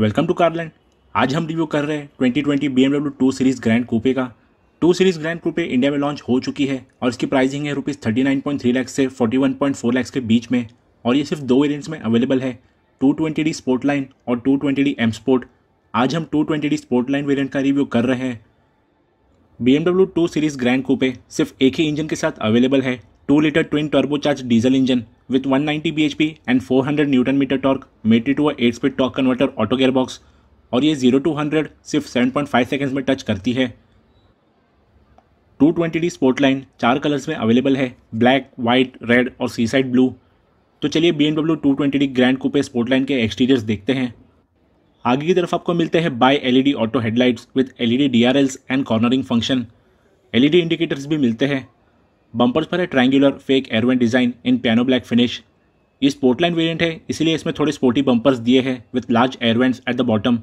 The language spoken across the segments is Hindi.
वेलकम टू कारलैंड आज हम रिव्यू कर रहे हैं 2020 twenty BMW two series grand coupe का two series grand coupe India में लॉन्च हो चुकी है और इसकी प्राइसिंग है rupees thirty nine point three lakhs से forty one point four lakhs के बीच में और ये सिर्फ दो वेरियंट्स में अवेलेबल है two twenty D sport line और two twenty D M sport आज हम two twenty D sport line variant का रिव्यू कर रहे हैं BMW two series grand coupe सिर्फ एक ही इंजन के साथ अवेलेबल है two litre twin turbocharge diesel engine with 190 bhp and 400 newton meter torque made it to a 8 speed torque converter auto gear और ये 0 टू 100 सिर्फ 7.5 सेकंड्स में टच करती है 220D स्पोर्ट लाइन चार कलर्स में अवेलेबल है ब्लैक वाइट रेड और सी साइड ब्लू तो चलिए BMW two twenty grand coupe sport line के एक्सटीरियर्स देखते हैं आगे की तरफ आपको मिलते हैं bi LED auto headlights with LED DRLs and cornering function LED indicators भी मिलते हैं बम्पर्स पर है triangular fake air vent design in piano black finish ये स्पोर्टलाइन वेरिएंट है इसीलिए इसमें थोड़े स्पोर्टी बम्पर्स दिए हैं with large air vents at the bottom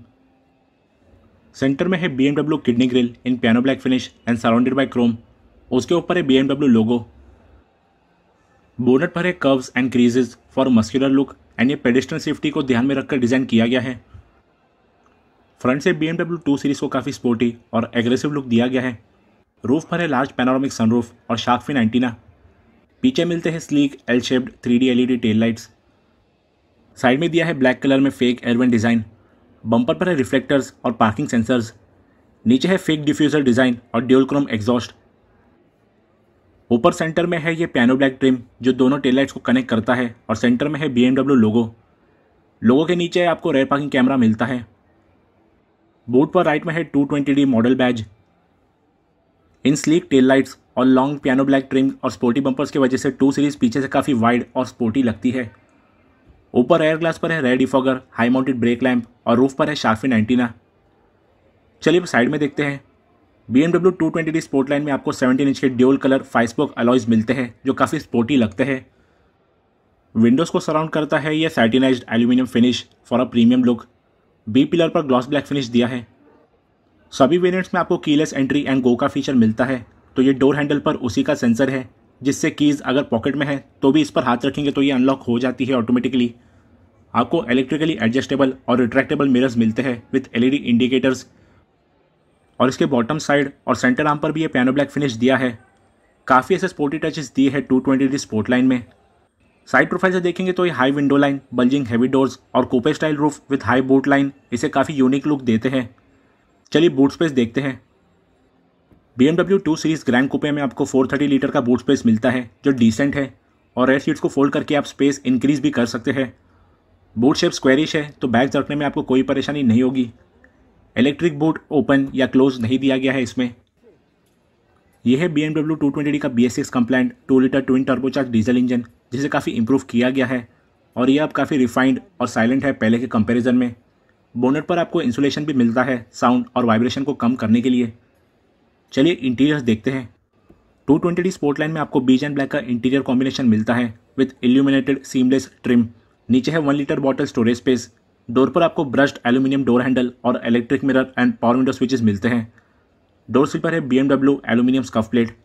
centre में है BMW kidney grille in piano black finish and surrounded by chrome उसके ऊपर है बी एमडब्ल्यू लोगो बोनट पर है curves and creases for muscular look and ये पेडिस्टन सेफ्टी को ध्यान में रखकर डिज़ाइन किया गया है फ्रंट से बी एमडब्ल्यू टू सीरीज़ को काफ़ी स्पोर्टी और एग्रेसिव लुक दिया गया है रूफ पर है लार्ज पैनोरामिक सनरूफ और शार्कफिन एंटीना पीछे मिलते हैं sleek L shaped three D L E D tail lights side में दिया है ब्लैक कलर में फेक एयरवेंट डिज़ाइन बम्पर पर है रिफ्लेक्टर्स और पार्किंग सेंसर्स नीचे है फेक डिफ्यूज़र डिज़ाइन और क्रोम एग्जॉस्ट ऊपर सेंटर में है ये पियानो ब्लैक ट्रिम जो दोनों टेल लाइट्स को कनेक्ट करता है और सेंटर में है बी लोगो लोगो के नीचे आपको रेयर पार्किंग कैमरा मिलता है बोर्ड पर राइट में है two twenty D model badge in sleek tail lights और लॉन्ग पियानो ब्लैक ट्रिम और स्पोर्टी बम्पर्स की वजह से टू सीरीज पीछे से काफ़ी वाइड और स्पोर्टी लगती है ऊपर एयर ग्लास पर है rear defogger high mounted brake lamp और रूफ पर है शार्फिन एंटीना चलिए साइड में देखते हैं BMW two twenty D sport line में आपको सेवेंटीन इंच के ड्यूल कलर फाइस्पोक अलॉयज मिलते हैं जो काफ़ी स्पोर्टी लगते हैं विंडोज़ को सराउंड करता है यह satinized aluminium finish for a premium look B pillar पर ग्लॉस ब्लैक फिनिश दिया है सभी वेरियंट्स में आपको कीलेस एंट्री एंड गो का फीचर मिलता है तो ये डोर हैंडल पर उसी का सेंसर है जिससे कीज़ अगर पॉकेट में है तो भी इस पर हाथ रखेंगे तो ये अनलॉक हो जाती है ऑटोमेटिकली आपको इलेक्ट्रिकली एडजस्टेबल और रिट्रैक्टेबल मिरर्स मिलते हैं विथ एल इंडिकेटर्स और इसके बॉटम साइड और सेंटर आर्म पर भी ये पैनो ब्लैक फिनिश दिया है काफ़ी ऐसे स्पोर्टी टचेस दिए हैं टू ट्वेंटी स्पोर्ट लाइन में साइड प्रोफाइल से देखेंगे तो ये high window line bulging heavy doors और coupe style roof with high belt line इसे काफ़ी यूनिक लुक देते हैं चलिए बूट स्पेस देखते हैं BMW two series grand coupe में आपको 430 लीटर का बूट स्पेस मिलता है जो डिसेंट है और रेड सीट्स को फोल्ड करके आप स्पेस इंक्रीज भी कर सकते हैं बूट शेप स्क्वेरिश है तो बैग रखने में आपको कोई परेशानी नहीं होगी इलेक्ट्रिक बूट ओपन या क्लोज नहीं दिया गया है इसमें यह है BMW two twenty D का B S six compliant two litre twin turbocharge diesel engine जिसे काफ़ी इंप्रूव किया गया है और यह अब काफ़ी रिफाइंड और साइलेंट है पहले के कंपैरिजन में बोनेट पर आपको इंसुलेशन भी मिलता है साउंड और वाइब्रेशन को कम करने के लिए चलिए इंटीरियर्स देखते हैं two twenty D sport line में आपको बीज एंड ब्लैक का इंटीरियर कॉम्बिनेशन मिलता है विथ एल्यूमिनेटेड सीमलेस ट्रिम नीचे है one litre bottle storage space door पर आपको ब्रश्ड एल्यूमिनियम डोर हैंडल और electric mirror and power window switches मिलते हैं डोर स्लीपर है BMW aluminium scuff plate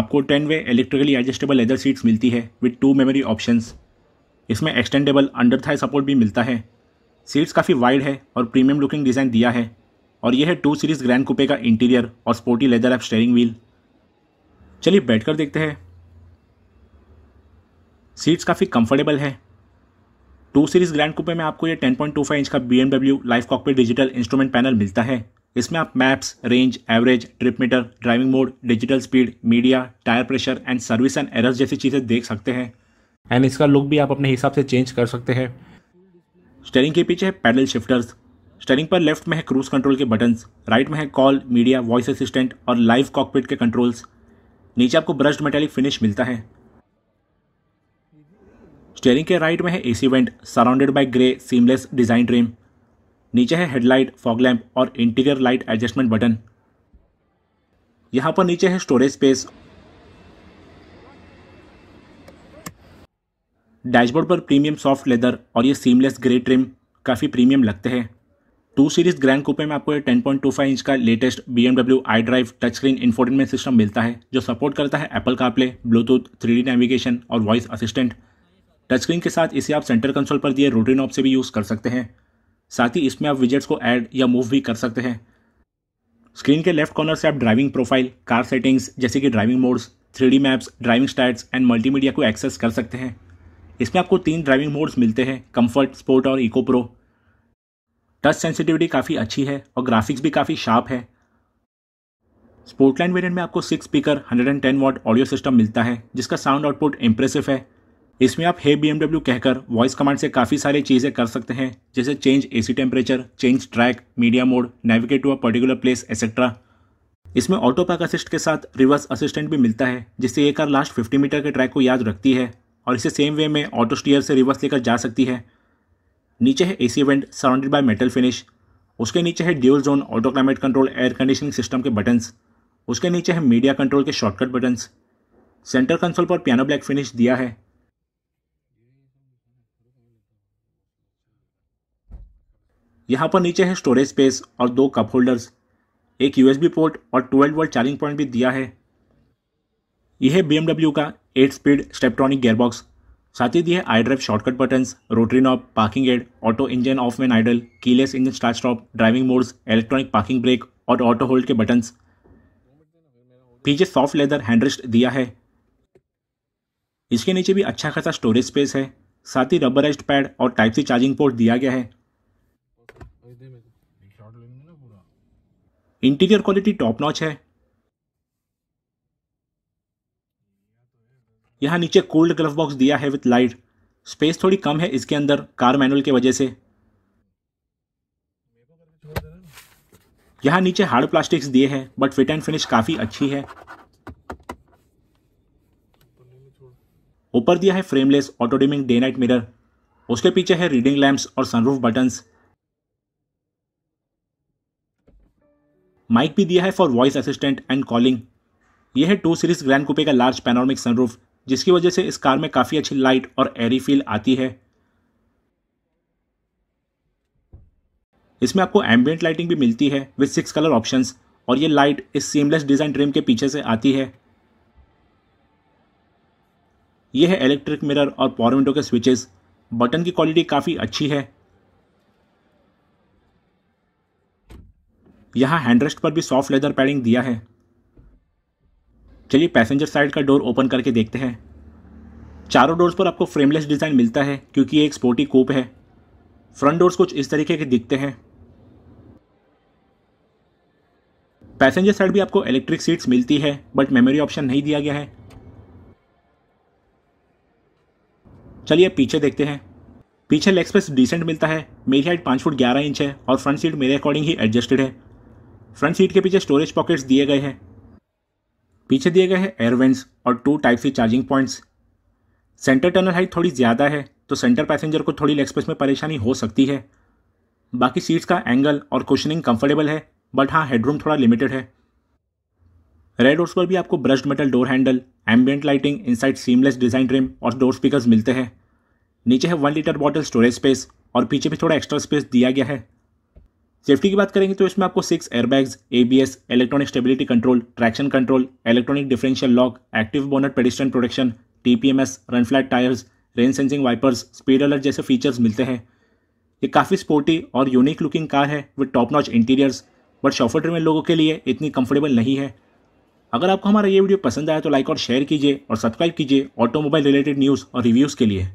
आपको ten way electrically adjustable leather seats मिलती है विथ टू मेमोरी ऑप्शन इसमें एक्सटेंडेबल अंडर थाई सपोर्ट भी मिलता है सीट्स काफ़ी वाइड है और प्रीमियम लुकिंग डिज़ाइन दिया है और यह है टू सीरीज़ ग्रैंड कुपे का इंटीरियर और स्पोर्टी लेदर एप स्टेयरिंग व्हील चलिए बैठकर देखते हैं सीट्स काफ़ी कंफर्टेबल है टू सीरीज़ ग्रैंड कुपे में आपको ये 10.25 इंच का BMW live cockpit digital instrument panel मिलता है इसमें आप maps range average trip meter driving mode digital speed media tyre pressure and service and errors जैसी चीज़ें देख सकते हैं एंड इसका लुक भी आप अपने हिसाब से चेंज कर सकते हैं स्टेरिंग के पीछे है पैडल शिफ्टर्स स्टेरिंग पर लेफ्ट में है क्रूज कंट्रोल के बटन्स राइट में है कॉल मीडिया वॉइस असिस्टेंट और लाइव कॉकपिट के कंट्रोल्स नीचे आपको ब्रश्ड मेटेलिक फिनिश मिलता है स्टेयरिंग के राइट में है AC vent surrounded by grey seamless design trim नीचे है हेडलाइट फॉग लैम्प और इंटीरियर लाइट एडजस्टमेंट बटन यहाँ पर नीचे है स्टोरेज स्पेस डैशबोर्ड पर प्रीमियम सॉफ्ट लेदर और ये सीमलेस ग्रे ट्रिम काफ़ी प्रीमियम लगते हैं टू सीरीज ग्रैंड कूपे में आपको ये 10.25 इंच का latest BMW I drive touch screen infotainment system मिलता है जो सपोर्ट करता है Apple CarPlay Bluetooth three navigation और वॉइस असिस्टेंट टच स्क्रीन के साथ इसे आप सेंटर कंसोल पर दिए रोटी नॉब से भी यूज़ कर सकते हैं साथ ही इसमें आप विजेट्स को ऐड या मूव भी कर सकते हैं स्क्रीन के लेफ्ट कॉर्नर से आप ड्राइविंग प्रोफाइल कार सेटिंग्स जैसे कि driving modes three maps driving stats and multimedia को एक्सेस कर सकते हैं इसमें आपको तीन ड्राइविंग मोड्स मिलते हैं कंफर्ट स्पोर्ट और इको प्रो टच सेंसिटिविटी काफ़ी अच्छी है और ग्राफिक्स भी काफ़ी शार्प है स्पोर्टलैंड वेरिएंट में आपको six speaker 110 watt audio system मिलता है जिसका साउंड आउटपुट इम्प्रेसिव है इसमें आप हे बी कहकर वॉइस कमांड से काफ़ी सारी चीज़ें कर सकते हैं जैसे change C temperature change track media mode navigate to a particular place etcetera इसमें ऑटो पैक असिस्ट के साथ रिवर्स असिस्टेंट भी मिलता है जिससे ये कार लास्ट 50 मीटर के ट्रैक को याद रखती है और इसे सेम वे में ऑटो स्टीयर से रिवर्स लेकर जा सकती है नीचे है AC vent surrounded by metal finish उसके नीचे है dual zone auto climate control air conditioning system के बटन्स उसके नीचे है मीडिया कंट्रोल के शॉर्टकट बटन्स सेंटर कंसोल पर पियानो ब्लैक फिनिश दिया है यहाँ पर नीचे है स्टोरेज स्पेस और दो कप होल्डर्स एक यूएसबी पोर्ट और 12 वोल्ट चार्जिंग पॉइंट भी दिया है यह बी का एट स्पीड स्टेप्ट्रॉनिक गेयरबॉक्स साथ ही दिए iDrive shortcut buttons rotary knob parking aid auto engine off man idle keyless engine start stop driving modes electronic parking brake और ऑटो होल्ड के बटन्स पीछे सॉफ्ट लेदर हैंडरेस्ट दिया है इसके नीचे भी अच्छा खासा स्टोरेज स्पेस है साथ ही एस्ट पैड और टाइप सी चार्जिंग पोर्ट दिया गया है इंटीरियर क्वालिटी टॉप नॉच है यहाँ नीचे कोल्ड ग्लव बॉक्स दिया है विथ लाइट स्पेस थोड़ी कम है इसके अंदर कार मैनुअल की वजह से यहाँ नीचे हार्ड प्लास्टिक्स दिए हैं बट फिट एंड फिनिश काफ़ी अच्छी है ऊपर दिया है frameless auto dimming day night mirror उसके पीछे है रीडिंग लैंप्स और सनरूफ बटन्स माइक भी दिया है for voice assistant and calling यह है टू सीरीज ग्रैंड कूपे का लार्ज पैनोरमिक सनरूफ जिसकी वजह से इस कार में काफ़ी अच्छी लाइट और एरी फील आती है इसमें आपको एम्बियंट लाइटिंग भी मिलती है विद सिक्स कलर ऑप्शंस और ये लाइट इस सीमलेस डिज़ाइन ट्रिम के पीछे से आती है ये है इलेक्ट्रिक मिरर और पावर विंडो के स्विचेस बटन की क्वालिटी काफ़ी अच्छी है यहाँ हैंडरेस्ट पर भी सॉफ्ट लेदर पैडिंग दिया है चलिए पैसेंजर साइड का डोर ओपन करके देखते हैं चारों डोर्स पर आपको फ्रेमलेस डिज़ाइन मिलता है क्योंकि ये एक स्पोर्टी कोप है फ्रंट डोर्स कुछ इस तरीके के दिखते हैं पैसेंजर साइड भी आपको इलेक्ट्रिक सीट्स मिलती है बट मेमोरी ऑप्शन नहीं दिया गया है चलिए पीछे देखते हैं पीछे लेग स्पेस डिसेंट मिलता है मेरी हाइट पाँच फुट ग्यारह इंच है और फ्रंट सीट मेरे अकॉर्डिंग ही एडजस्टेड है फ्रंट सीट के पीछे स्टोरेज पॉकेट्स दिए गए हैं पीछे दिए गए हैं एयरवेंट्स और two type C charging points centre tunnel height थोड़ी ज़्यादा है तो सेंटर पैसेंजर को थोड़ी एक्सप्रेस में परेशानी हो सकती है बाकी सीट्स का एंगल और कुशनिंग कंफर्टेबल है बट हाँ हेडरूम थोड़ा लिमिटेड है रेड डोर्स पर भी आपको brushed metal door handle ambient lighting inside seamless design rim और डोर स्पीकर्स मिलते हैं नीचे है one litre bottle storage space और पीछे भी थोड़ा एक्स्ट्रा स्पेस दिया गया है सेफ्टी की बात करेंगे तो इसमें आपको six airbags ABS electronic stability control traction control electronic differential lock active bonnet pedestrian protection TPMS run flat tyres rain sensing wipers speed alert जैसे फीचर्स मिलते हैं ये काफ़ी स्पोर्टी और यूनिक लुकिंग कार है with top notch interiors but chauffeur train लोगों के लिए इतनी कंफर्टेबल नहीं है अगर आपको हमारा ये वीडियो पसंद आया तो लाइक और शेयर कीजिए और सब्सक्राइब कीजिए ऑटोमोबाइल रिलेटेड न्यूज़ और रिव्यूज़ के लिए